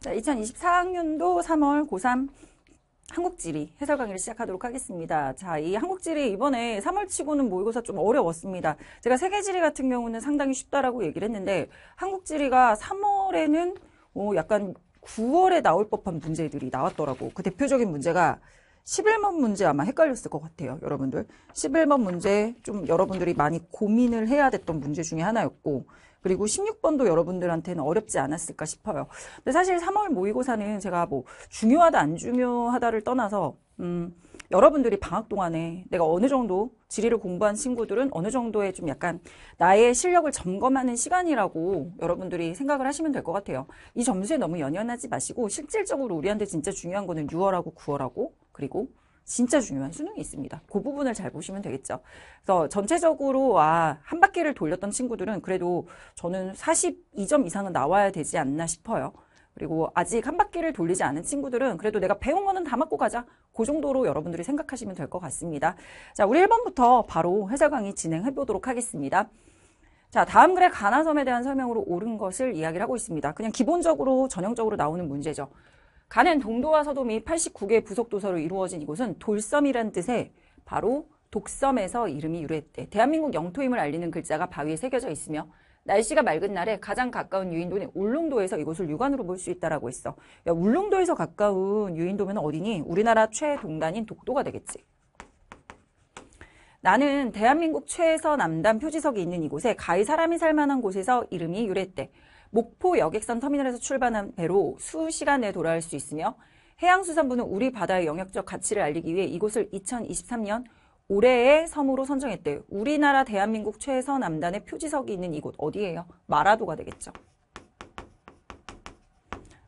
자, 2024학년도 3월 고3 한국지리 해설 강의를 시작하도록 하겠습니다. 자, 이 한국지리 이번에 3월치고는 모의고사 좀 어려웠습니다. 제가 세계지리 같은 경우는 상당히 쉽다라고 얘기를 했는데 한국지리가 3월에는 어, 약간 9월에 나올 법한 문제들이 나왔더라고. 그 대표적인 문제가 11번 문제 아마 헷갈렸을 것 같아요, 여러분들. 11번 문제 좀 여러분들이 많이 고민을 해야 됐던 문제 중에 하나였고, 그리고 16번도 여러분들한테는 어렵지 않았을까 싶어요. 근데 사실 3월 모의고사는 제가 뭐 중요하다 안 중요하다를 떠나서 음, 여러분들이 방학 동안에 내가 어느 정도 지리를 공부한 친구들은 어느 정도의 좀 약간 나의 실력을 점검하는 시간이라고 여러분들이 생각을 하시면 될 것 같아요. 이 점수에 너무 연연하지 마시고 실질적으로 우리한테 진짜 중요한 거는 6월하고 9월하고 그리고 진짜 중요한 수능이 있습니다. 그 부분을 잘 보시면 되겠죠. 그래서 전체적으로 와, 아, 한 바퀴를 돌렸던 친구들은 그래도 저는 42점 이상은 나와야 되지 않나 싶어요. 그리고 아직 한 바퀴를 돌리지 않은 친구들은 그래도 내가 배운 거는 다 맞고 가자. 그 정도로 여러분들이 생각하시면 될 것 같습니다. 자, 우리 1번부터 바로 해설 강의 진행해 보도록 하겠습니다. 자, 다음 글에 가나섬에 대한 설명으로 옳은 것을 이야기를 하고 있습니다. 그냥 기본적으로 전형적으로 나오는 문제죠. 가는 동도와 서도 및 89개 부속도서로 이루어진 이곳은 돌섬이란 뜻의 바로 독섬에서 이름이 유래했대. 대한민국 영토임을 알리는 글자가 바위에 새겨져 있으며 날씨가 맑은 날에 가장 가까운 유인도는 울릉도에서 이곳을 육안으로 볼 수 있다라고 했어. 야, 울릉도에서 가까운 유인도면 어디니? 우리나라 최동단인 독도가 되겠지. 나는 대한민국 최서 남단 표지석이 있는 이곳에 가히 사람이 살 만한 곳에서 이름이 유래했대. 목포 여객선 터미널에서 출발한 배로 수시간 내에 돌아올 수 있으며 해양수산부는 우리 바다의 영역적 가치를 알리기 위해 이곳을 2023년 올해의 섬으로 선정했대요. 우리나라 대한민국 최서남단의 표지석이 있는 이곳 어디예요? 마라도가 되겠죠.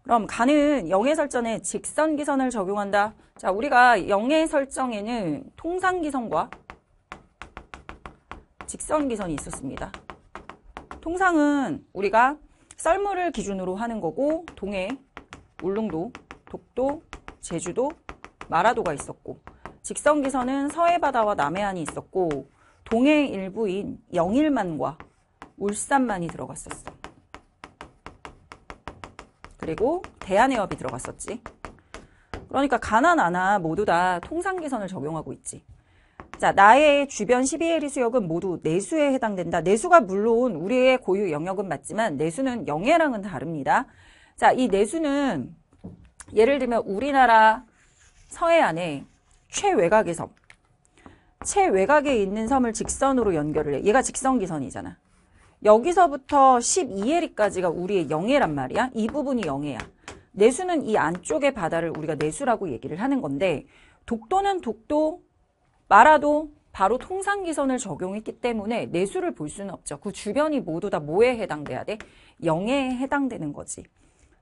그럼 가는 영해 설전에 직선 기선을 적용한다. 자, 우리가 영해 설정에는 통상 기선과 직선 기선이 있었습니다. 통상은 우리가 썰물을 기준으로 하는 거고 동해, 울릉도, 독도, 제주도, 마라도가 있었고 직선기선은 서해바다와 남해안이 있었고 동해 일부인 영일만과 울산만이 들어갔었어. 그리고 대한해협이 들어갔었지. 그러니까 가나 나나 모두 다 통상기선을 적용하고 있지. 자, 나의 주변 12해리 수역은 모두 내수에 해당된다. 내수가 물론 우리의 고유 영역은 맞지만 내수는 영해랑은 다릅니다. 자, 이 내수는 예를 들면 우리나라 서해안에 최외곽의 섬, 최외곽에 있는 섬을 직선으로 연결을 해. 얘가 직선기선이잖아. 여기서부터 12해리까지가 우리의 영해란 말이야. 이 부분이 영해야. 내수는 이 안쪽의 바다를 우리가 내수라고 얘기를 하는 건데 독도는 독도, 마라도 바로 통상기선을 적용했기 때문에 내수를 볼 수는 없죠. 그 주변이 모두 다 뭐에 해당돼야 돼? 영에 해당되는 거지.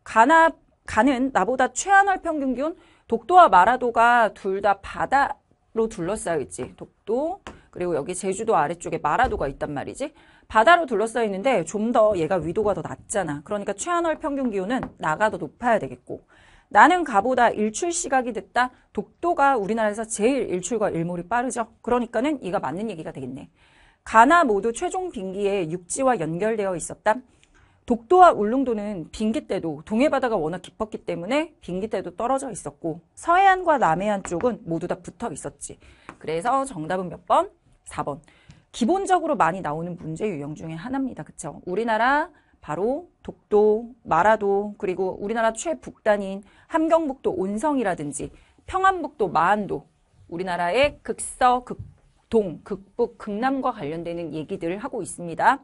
가나, 가는 나보다 최한월 평균 기온, 독도와 마라도가 둘 다 바다로 둘러싸여 있지. 독도, 그리고 여기 제주도 아래쪽에 마라도가 있단 말이지. 바다로 둘러싸여 있는데 좀 더 얘가 위도가 더 낮잖아. 그러니까 최한월 평균 기온은 나가 더 높아야 되겠고 나는 가보다 일출 시각이 됐다. 독도가 우리나라에서 제일 일출과 일몰이 빠르죠. 그러니까는 이가 맞는 얘기가 되겠네. 가나 모두 최종 빙기에 육지와 연결되어 있었다. 독도와 울릉도는 빙기 때도 동해바다가 워낙 깊었기 때문에 빙기 때도 떨어져 있었고 서해안과 남해안 쪽은 모두 다 붙어 있었지. 그래서 정답은 몇 번? 4번. 기본적으로 많이 나오는 문제 유형 중에 하나입니다. 그쵸? 우리나라 바로 독도, 마라도, 그리고 우리나라 최북단인 함경북도 온성이라든지 평안북도 마안도 우리나라의 극서, 극동, 극북, 극남과 관련되는 얘기들을 하고 있습니다.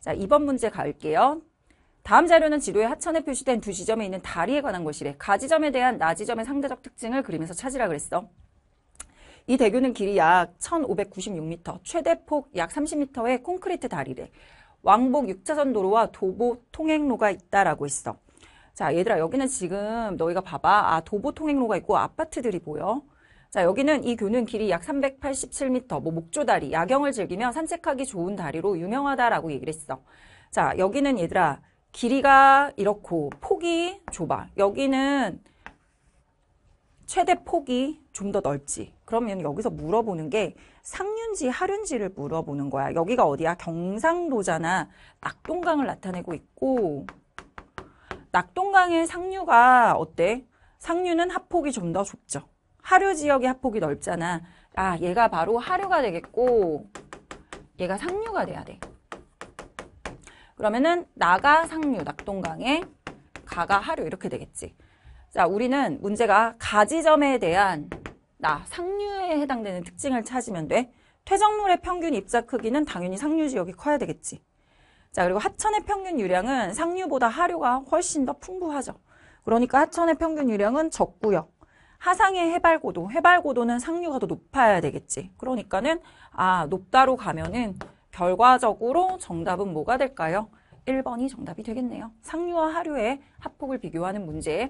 자, 2번 문제 갈게요. 다음 자료는 지도에 하천에 표시된 두 지점에 있는 다리에 관한 것이래. 가지점에 대한 나지점의 상대적 특징을 그리면서 찾으라 그랬어. 이 대교는 길이 약 1596m, 최대폭 약 30m의 콘크리트 다리래. 왕복 6차선 도로와 도보 통행로가 있다라고 했어 자, 얘들아, 여기는 지금 너희가 봐봐. 아, 도보 통행로가 있고 아파트들이 보여. 자, 여기는 이 교는 길이 약 387m, 뭐 목조다리, 야경을 즐기며 산책하기 좋은 다리로 유명하다라고 얘기를 했어. 자, 여기는 얘들아, 길이가 이렇고 폭이 좁아. 여기는 최대 폭이 좀 더 넓지. 그러면 여기서 물어보는 게 상륜지, 하륜지를 물어보는 거야. 여기가 어디야? 경상도잖아. 낙동강을 나타내고 있고 낙동강의 상류가 어때? 상류는 합폭이좀 더 좁죠. 하류 지역의 합폭이 넓잖아. 아, 얘가 바로 하류가 되겠고 얘가 상류가 돼야 돼. 그러면은 나가 상류, 낙동강에 가가 하류 이렇게 되겠지. 자, 우리는 문제가 가지점에 대한 나 상류에 해당되는 특징을 찾으면 돼. 퇴적물의 평균 입자 크기는 당연히 상류 지역이 커야 되겠지. 자, 그리고 하천의 평균 유량은 상류보다 하류가 훨씬 더 풍부하죠. 그러니까 하천의 평균 유량은 적구역 하상의 해발고도, 해발고도는 상류가 더 높아야 되겠지. 그러니까는 아, 높다로 가면은 결과적으로 정답은 뭐가 될까요? 1번이 정답이 되겠네요. 상류와 하류의 합폭을 비교하는 문제.